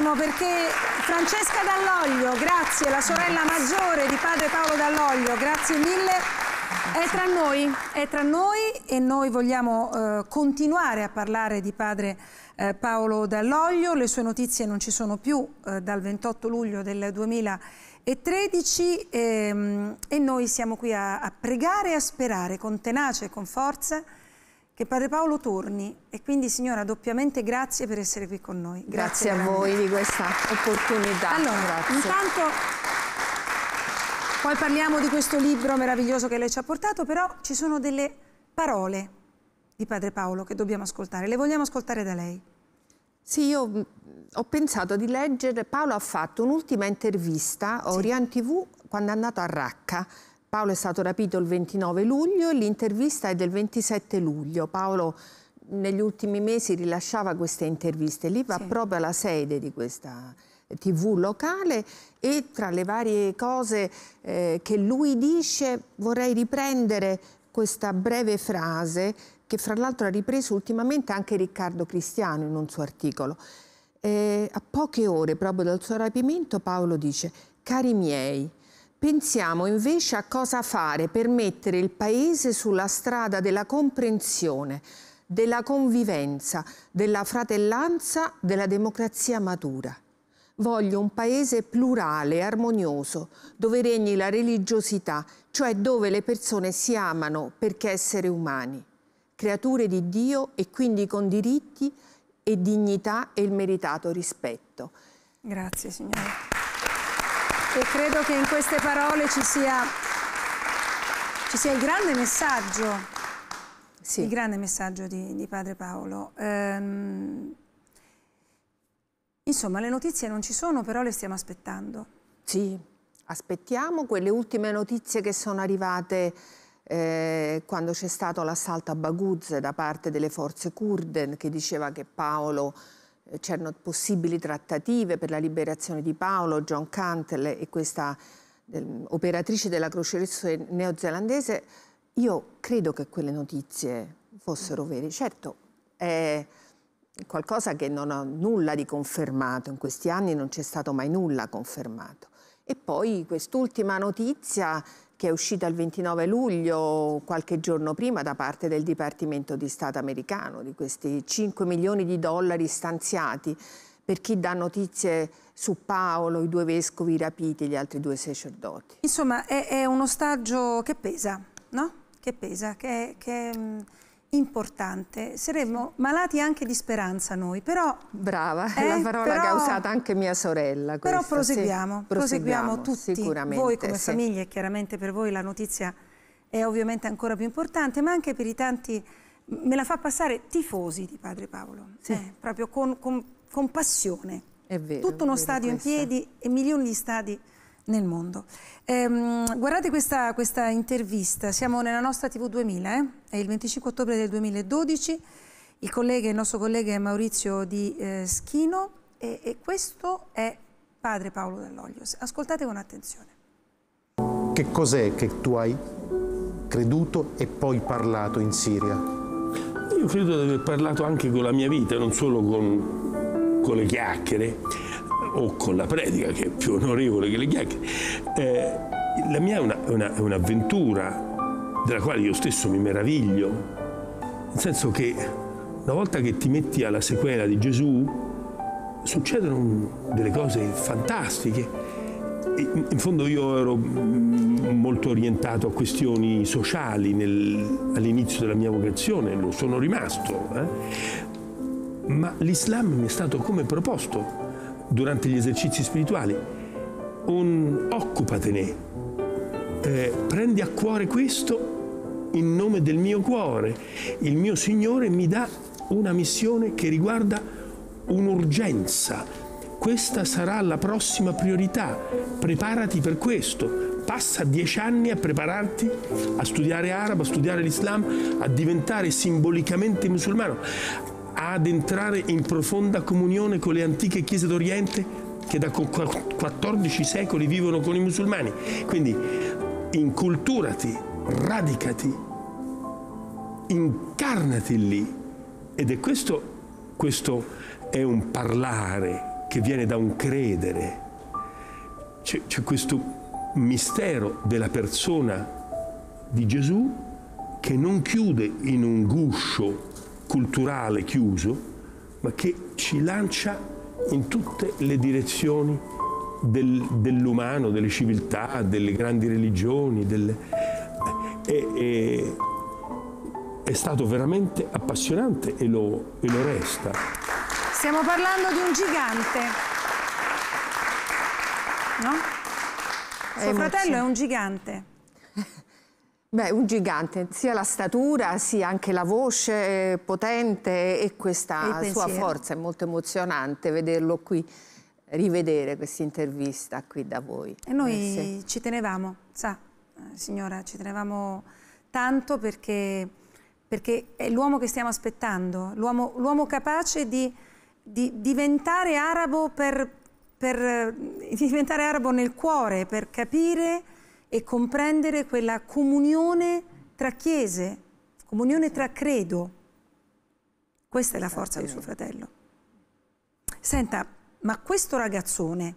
benissimo perché Francesca Dall'Oglio, grazie, la sorella maggiore di padre Paolo Dall'Oglio, grazie mille. È tra noi, è tra noi e noi vogliamo eh, continuare a parlare di padre eh, Paolo Dall'Oglio. Le sue notizie non ci sono più eh, dal 28 luglio del 2013 ehm, e noi siamo qui a, a pregare e a sperare con tenacia e con forza che Padre Paolo torni e quindi signora doppiamente grazie per essere qui con noi. Grazie, grazie a voi di questa opportunità. Allora, grazie. intanto poi parliamo di questo libro meraviglioso che lei ci ha portato, però ci sono delle parole di Padre Paolo che dobbiamo ascoltare, le vogliamo ascoltare da lei. Sì, io mm, ho pensato di leggere, Paolo ha fatto un'ultima intervista a sì. Orion TV quando è andato a Racca Paolo è stato rapito il 29 luglio, e l'intervista è del 27 luglio. Paolo negli ultimi mesi rilasciava queste interviste, lì va sì. proprio alla sede di questa tv locale e tra le varie cose eh, che lui dice vorrei riprendere questa breve frase che fra l'altro ha ripreso ultimamente anche Riccardo Cristiano in un suo articolo. Eh, a poche ore proprio dal suo rapimento Paolo dice, cari miei, Pensiamo invece a cosa fare per mettere il Paese sulla strada della comprensione, della convivenza, della fratellanza, della democrazia matura. Voglio un paese plurale, armonioso, dove regni la religiosità, cioè dove le persone si amano perché esseri umani, creature di Dio e quindi con diritti e dignità e il meritato rispetto. Grazie signora. E credo che in queste parole ci sia, ci sia il grande messaggio, sì. il grande messaggio di, di Padre Paolo. Ehm, insomma, le notizie non ci sono, però le stiamo aspettando. Sì, aspettiamo quelle ultime notizie che sono arrivate eh, quando c'è stato l'assalto a Baguz da parte delle forze kurden che diceva che Paolo c'erano possibili trattative per la liberazione di Paolo, John Cantel e questa ehm, operatrice della Croce Rossa neozelandese, io credo che quelle notizie fossero vere. Certo, è qualcosa che non ha nulla di confermato, in questi anni non c'è stato mai nulla confermato. E poi quest'ultima notizia che è uscita il 29 luglio, qualche giorno prima, da parte del Dipartimento di Stato americano, di questi 5 milioni di dollari stanziati per chi dà notizie su Paolo, i due vescovi rapiti, e gli altri due sacerdoti. Insomma, è, è un ostaggio che pesa, no? Che pesa, che... che importante. Saremmo malati anche di speranza noi, però... Brava, è eh, la parola però, che ha usato anche mia sorella. Questa. Però proseguiamo, sì, proseguiamo, proseguiamo tutti, voi come sì. famiglie, chiaramente per voi la notizia è ovviamente ancora più importante, ma anche per i tanti, me la fa passare, tifosi di Padre Paolo, sì. eh, proprio con, con, con passione. È vero, Tutto uno vero stadio questa. in piedi e milioni di stadi nel mondo. Ehm, guardate questa, questa, intervista, siamo nella nostra TV 2000, eh? è il 25 ottobre del 2012, il, collega, il nostro collega è Maurizio Di eh, Schino e, e questo è padre Paolo Dall'Oglio. Ascoltate con attenzione. Che cos'è che tu hai creduto e poi parlato in Siria? Io credo di aver parlato anche con la mia vita, non solo con, con le chiacchiere o con la predica, che è più onorevole che le chiacchiere. Eh, la mia è, una, una, un'avventura della quale io stesso mi meraviglio, nel senso che una volta che ti metti alla sequela di Gesù, succedono delle cose fantastiche. In fondo io ero mm, molto orientato a questioni sociali nel, all'inizio della mia vocazione, lo sono rimasto, eh? ma l'Islam mi è stato come proposto durante gli esercizi spirituali, un occupatene, eh, prendi a cuore questo in nome del mio cuore. Il mio Signore mi dà una missione che riguarda un'urgenza. Questa sarà la prossima priorità. Preparati per questo. Passa dieci anni a prepararti a studiare arabo, a studiare l'Islam, a diventare simbolicamente musulmano, ad entrare in profonda comunione con le antiche chiese d'Oriente che da 14 secoli vivono con i musulmani. Quindi inculturati, radicati, incarnati lì. Ed è questo, questo è un parlare che viene da un credere. C'è, c'è questo mistero della persona di Gesù che non chiude in un guscio culturale chiuso, ma che ci lancia in tutte le direzioni del, dell'umano, delle civiltà, delle grandi religioni. Delle... Eh, e, e, è stato veramente appassionante e lo, e lo resta. Stiamo parlando di un gigante. No? Suo fratello è un gigante. Beh, un gigante, sia la statura, sia anche la voce eh, potente e questa sua forza. È molto emozionante vederlo qui, rivedere questa intervista qui da voi. E noi eh, sì. ci tenevamo, sa, eh, signora, ci tenevamo tanto perché, perché è l'uomo che stiamo aspettando, l'uomo capace di, di, diventare arabo per, per eh, diventare arabo nel cuore, per capire e comprendere quella comunione tra chiese, comunione tra credo. Questa è la forza di suo fratello. Senta, ma questo ragazzone,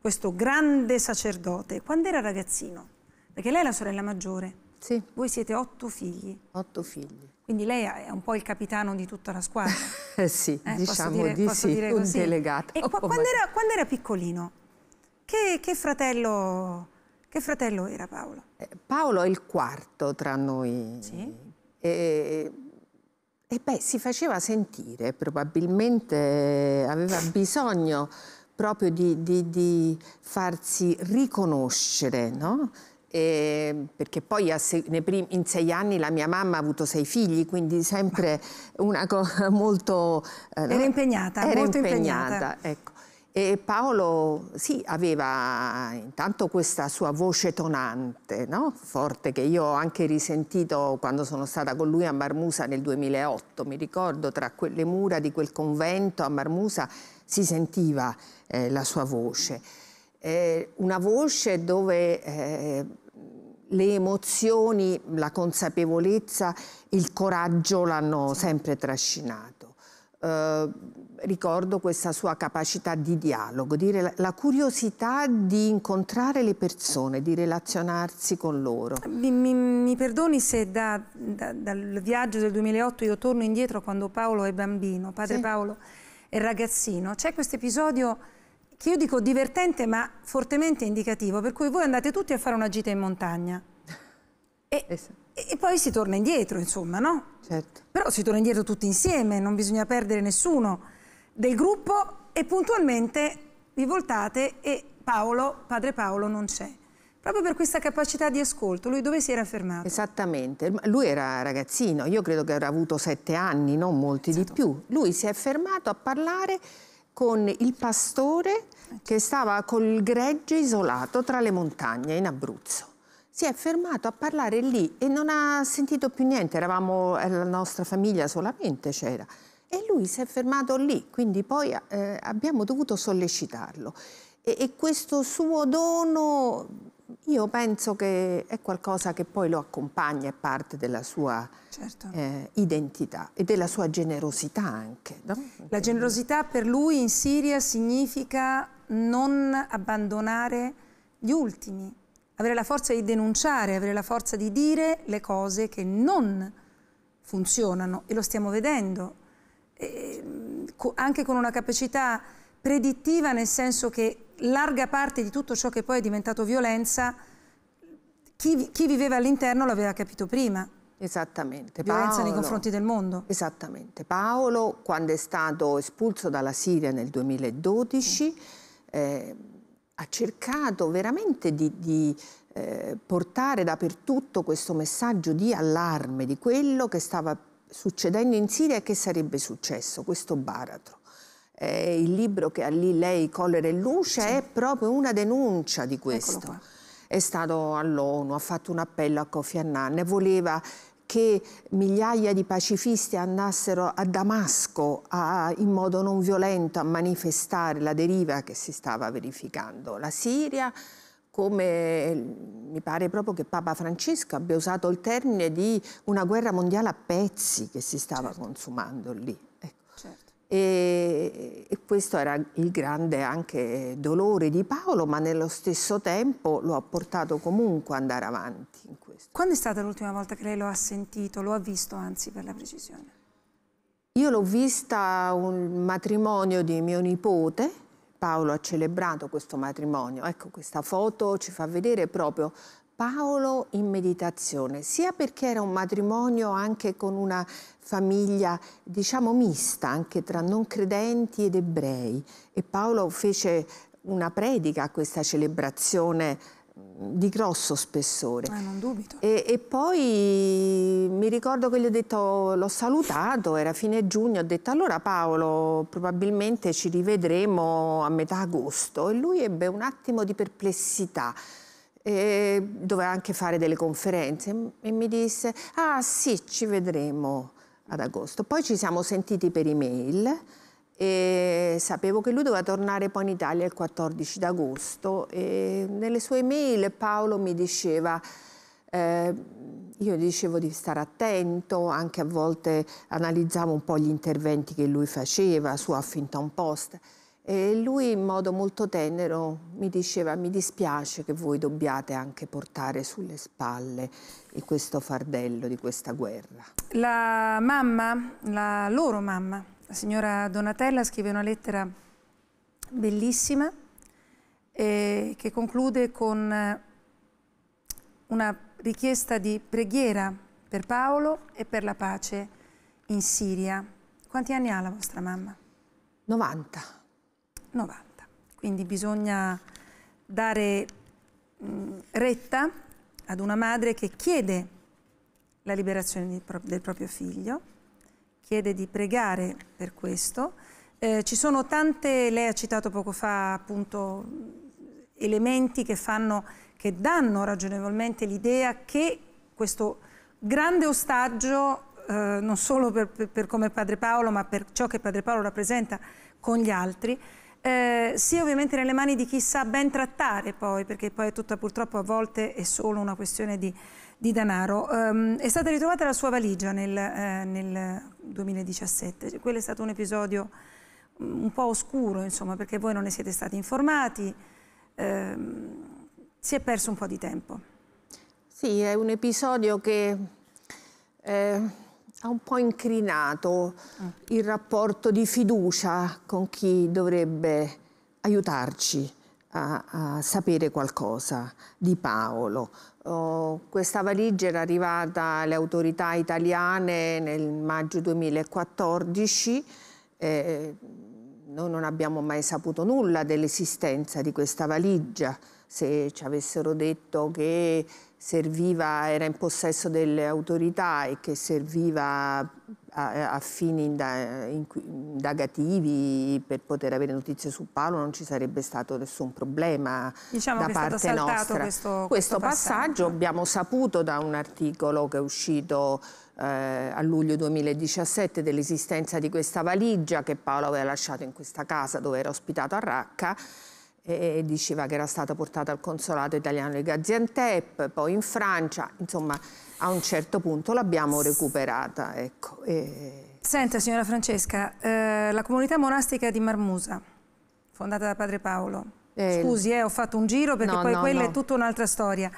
questo grande sacerdote, quando era ragazzino? Perché lei è la sorella maggiore. Sì. Voi siete otto figli. Otto figli. Quindi lei è un po' il capitano di tutta la squadra. Eh sì, eh, diciamo dire, di sì, un delegato. E oh, qua, quando, era, quando, era, piccolino, che, che fratello che fratello era Paolo? Eh, Paolo è il quarto tra noi. Sì. E, e beh, si faceva sentire, probabilmente aveva bisogno proprio di, di, di farsi riconoscere, no? E perché poi in sei anni la mia mamma ha avuto sei figli, quindi sempre una cosa molto... Eh, era impegnata, era molto impegnata. impegnata. Ecco. E Paolo sì, aveva intanto questa sua voce tonante, no? forte, che io ho anche risentito quando sono stata con lui a Marmusa nel 2008. Mi ricordo tra le mura di quel convento a Marmusa si sentiva eh, la sua voce. Eh, una voce dove eh, le emozioni, la consapevolezza, il coraggio l'hanno sempre trascinato eh, ricordo questa sua capacità di dialogo, di la curiosità di incontrare le persone, di relazionarsi con loro. Mi, mi, mi perdoni se da, da, dal viaggio del 2008 io torno indietro quando Paolo è bambino, padre sì. Paolo è ragazzino. C'è questo episodio che io dico divertente ma fortemente indicativo, per cui voi andate tutti a fare una gita in montagna. E, esatto. e, poi si torna indietro, insomma, no? Certo. Però si torna indietro tutti insieme, non bisogna perdere nessuno del gruppo e puntualmente vi voltate e Paolo, padre Paolo, non c'è. Proprio per questa capacità di ascolto, lui dove si era fermato? Esattamente, lui era ragazzino, io credo che avrà avuto sette anni, non molti esatto. di più. Lui si è fermato a parlare con il pastore che stava col gregge isolato tra le montagne in Abruzzo si è fermato a parlare lì e non ha sentito più niente, eravamo eh, la nostra famiglia solamente c'era e lui si è fermato lì, quindi poi eh, abbiamo dovuto sollecitarlo. E, e, questo suo dono, io penso che è qualcosa che poi lo accompagna, è parte della sua certo. eh, identità e della sua generosità anche. No? La generosità per lui in Siria significa non abbandonare gli ultimi, avere la forza di denunciare, avere la forza di dire le cose che non funzionano e lo stiamo vedendo eh, anche con una capacità predittiva nel senso che larga parte di tutto ciò che poi è diventato violenza chi, chi viveva all'interno l'aveva capito prima. Esattamente. Violenza Paolo, nei confronti del mondo. Esattamente. Paolo, quando è stato espulso dalla Siria nel 2012, eh, ha cercato veramente di, di eh, portare dappertutto questo messaggio di allarme di quello che stava succedendo in Siria che sarebbe successo, questo baratro. Eh, il libro che ha lì lei, Colere e Luce, sì. è proprio una denuncia di questo. È stato all'ONU, ha fatto un appello a Kofi Annan, voleva che migliaia di pacifisti andassero a Damasco a, in modo non violento a manifestare la deriva che si stava verificando. La Siria come mi pare proprio che Papa Francesco abbia usato il termine di una guerra mondiale a pezzi che si stava certo. consumando lì. Ecco. Certo. E, e, questo era il grande anche dolore di Paolo, ma nello stesso tempo lo ha portato comunque ad andare avanti in questo. Quando è stata l'ultima volta che lei lo ha sentito, lo ha visto anzi per la precisione? Io l'ho vista un matrimonio di mio nipote, Paolo ha celebrato questo matrimonio. Ecco, questa foto ci fa vedere proprio Paolo in meditazione, sia perché era un matrimonio anche con una famiglia, diciamo, mista, anche tra non credenti ed ebrei. E Paolo fece una predica a questa celebrazione di grosso spessore. Eh, non dubito. E, e, poi mi ricordo che gli ho detto, l'ho salutato, era fine giugno, ho detto allora Paolo probabilmente ci rivedremo a metà agosto e lui ebbe un attimo di perplessità. E doveva anche fare delle conferenze e mi disse ah sì ci vedremo ad agosto poi ci siamo sentiti per email e sapevo che lui doveva tornare poi in Italia il 14 d'agosto e nelle sue mail Paolo mi diceva eh, io dicevo di stare attento, anche a volte analizzavo un po' gli interventi che lui faceva su Huffington Post e lui in modo molto tenero mi diceva mi dispiace che voi dobbiate anche portare sulle spalle questo fardello di questa guerra. La mamma, la loro mamma, la signora Donatella scrive una lettera bellissima eh, che conclude con eh, una richiesta di preghiera per Paolo e per la pace in Siria. Quanti anni ha la vostra mamma? 90. 90. Quindi bisogna dare mh, mm, retta ad una madre che chiede la liberazione del proprio figlio chiede di pregare per questo. Eh, ci sono tante, lei ha citato poco fa appunto elementi che, fanno, che danno ragionevolmente l'idea che questo grande ostaggio, eh, non solo per, per, per come Padre Paolo, ma per ciò che Padre Paolo rappresenta con gli altri, eh, sia ovviamente nelle mani di chi sa ben trattare poi, perché poi è tutta purtroppo a volte è solo una questione di, di denaro. Um, è stata ritrovata la sua valigia nel, eh, nel 2017, cioè, quello è stato un episodio mm, un po' oscuro, insomma, perché voi non ne siete stati informati, ehm, si è perso un po' di tempo. Sì, è un episodio che eh, ha un po' incrinato il rapporto di fiducia con chi dovrebbe aiutarci a, a sapere qualcosa di Paolo. Oh, questa valigia era arrivata alle autorità italiane nel maggio 2014. Eh, noi non abbiamo mai saputo nulla dell'esistenza di questa valigia. Se ci avessero detto che serviva, era in possesso delle autorità e che serviva a, a fini indagativi per poter avere notizie su Paolo non ci sarebbe stato nessun problema diciamo da parte nostra. Questo, questo, questo passaggio. passaggio abbiamo saputo da un articolo che è uscito eh, a luglio 2017 dell'esistenza di questa valigia che Paolo aveva lasciato in questa casa dove era ospitato a Racca e, diceva che era stata portata al consolato italiano di Gaziantep, poi in Francia, insomma a un certo punto l'abbiamo recuperata. Ecco, e... Senta signora Francesca, eh, la comunità monastica di Marmusa, fondata da padre Paolo, eh, scusi eh, ho fatto un giro perché no, poi no, quella no. è tutta un'altra storia,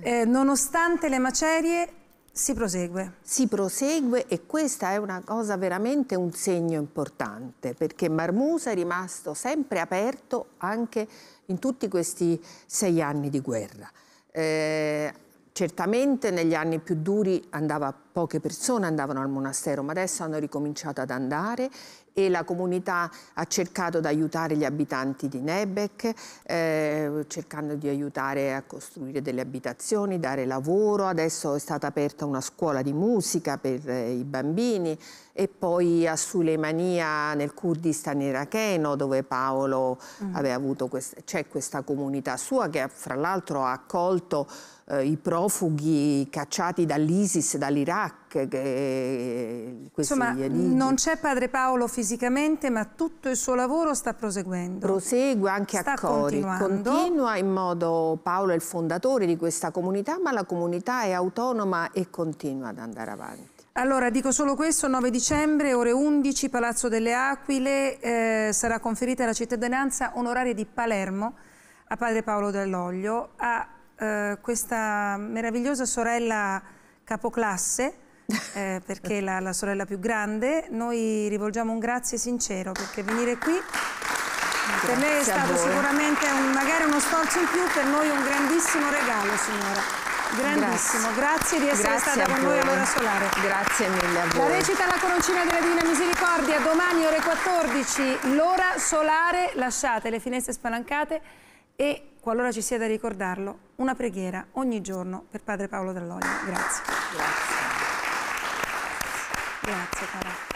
eh, nonostante le macerie si prosegue. Si prosegue e questa è una cosa veramente un segno importante perché Marmusa è rimasto sempre aperto anche in tutti questi sei anni di guerra. Eh, certamente negli anni più duri andava, poche persone andavano al monastero, ma adesso hanno ricominciato ad andare e la comunità ha cercato di aiutare gli abitanti di Nebek, eh, cercando di aiutare a costruire delle abitazioni, dare lavoro. Adesso è stata aperta una scuola di musica per eh, i bambini e poi a Suleimania nel Kurdistan iracheno dove Paolo mm. aveva avuto c'è questa comunità sua che fra l'altro ha accolto eh, i profughi cacciati dall'ISIS, dall'Iraq. Eh, Insomma, non c'è Padre Paolo fisicamente, ma tutto il suo lavoro sta proseguendo. Prosegue anche sta a Cori. Continua in modo, Paolo è il fondatore di questa comunità, ma la comunità è autonoma e continua ad andare avanti. Allora, dico solo questo, 9 dicembre, ore 11, Palazzo delle Aquile, eh, sarà conferita la cittadinanza onoraria di Palermo a padre Paolo Dall'Oglio, a eh, questa meravigliosa sorella capoclasse, eh, perché è la, la sorella più grande, noi rivolgiamo un grazie sincero perché venire qui Grazie per lei è stato sicuramente un, magari uno sforzo in più, per noi un grandissimo regalo, signora. Grandissimo, grazie, grazie di essere grazie stata con voi. noi all'ora solare. Grazie mille a voi. La recita la coroncina della Divina Misericordia, domani ore 14, l'ora solare, lasciate le finestre spalancate e qualora ci sia da ricordarlo, una preghiera ogni giorno per Padre Paolo Dall'Oglio. Grazie. Grazie. Grazie cara.